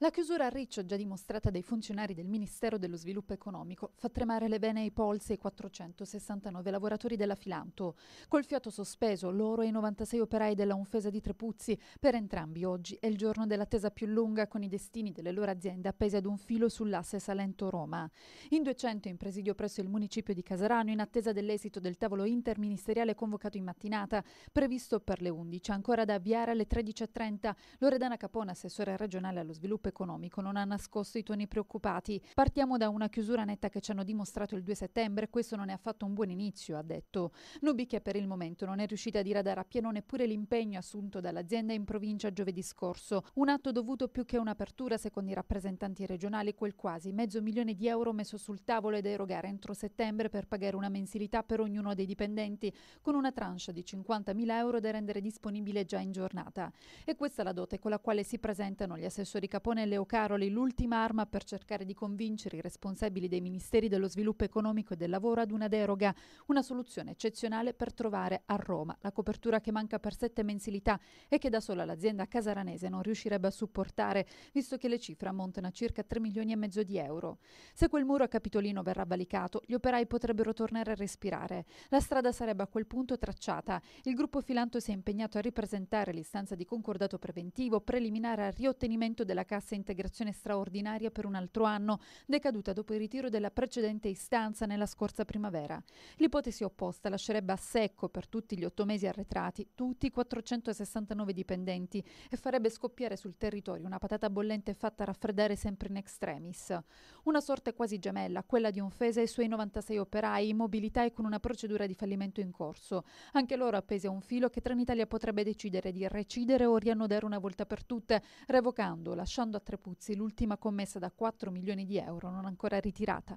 La chiusura a riccio già dimostrata dai funzionari del Ministero dello Sviluppo Economico fa tremare le vene e i polsi ai 469 lavoratori della Filanto. Col fiato sospeso loro e i 96 operai della Unfesa di Trepuzzi, per entrambi oggi è il giorno dell'attesa più lunga con i destini delle loro aziende appesi ad un filo sull'asse Salento-Roma. In 200 in presidio presso il municipio di Casarano in attesa dell'esito del tavolo interministeriale convocato in mattinata, previsto per le 11, ancora da avviare alle 13.30. Loredana Capone, assessore regionale allo sviluppo economico non ha nascosto i toni preoccupati. Partiamo da una chiusura netta che ci hanno dimostrato il 2 settembre, questo non è affatto un buon inizio, ha detto. Nubi che per il momento non è riuscita a diradare a pieno neppure l'impegno assunto dall'azienda in provincia giovedì scorso, un atto dovuto più che un'apertura, secondo i rappresentanti regionali, quel quasi mezzo milione di euro messo sul tavolo e da erogare entro settembre per pagare una mensilità per ognuno dei dipendenti, con una tranche di 50.000 euro da rendere disponibile già in giornata. E questa è la dote con la quale si presentano gli assessori Capone Commissione Leo Caroli l'ultima arma per cercare di convincere i responsabili dei Ministeri dello Sviluppo Economico e del Lavoro ad una deroga, una soluzione eccezionale per trovare a Roma la copertura che manca per sette mensilità e che da sola l'azienda casaranese non riuscirebbe a supportare, visto che le cifre ammontano a circa 3 milioni e mezzo di euro. Se quel muro a Capitolino verrà valicato, gli operai potrebbero tornare a respirare. La strada sarebbe a quel punto tracciata. Il gruppo Filanto si è impegnato a ripresentare l'istanza di concordato preventivo preliminare al riottenimento della cassa cassa integrazione straordinaria per un altro anno, decaduta dopo il ritiro della precedente istanza nella scorsa primavera. L'ipotesi opposta lascerebbe a secco per tutti gli otto mesi arretrati tutti i 469 dipendenti e farebbe scoppiare sul territorio una patata bollente fatta raffreddare sempre in extremis. Una sorte quasi gemella, quella di Onfesa e i suoi 96 operai in mobilità e con una procedura di fallimento in corso. Anche loro appesi a un filo che Trenitalia potrebbe decidere di recidere o riannodare una volta per tutte, revocando, lasciando a Trepuzzi l'ultima commessa da 4 milioni di euro non ancora ritirata.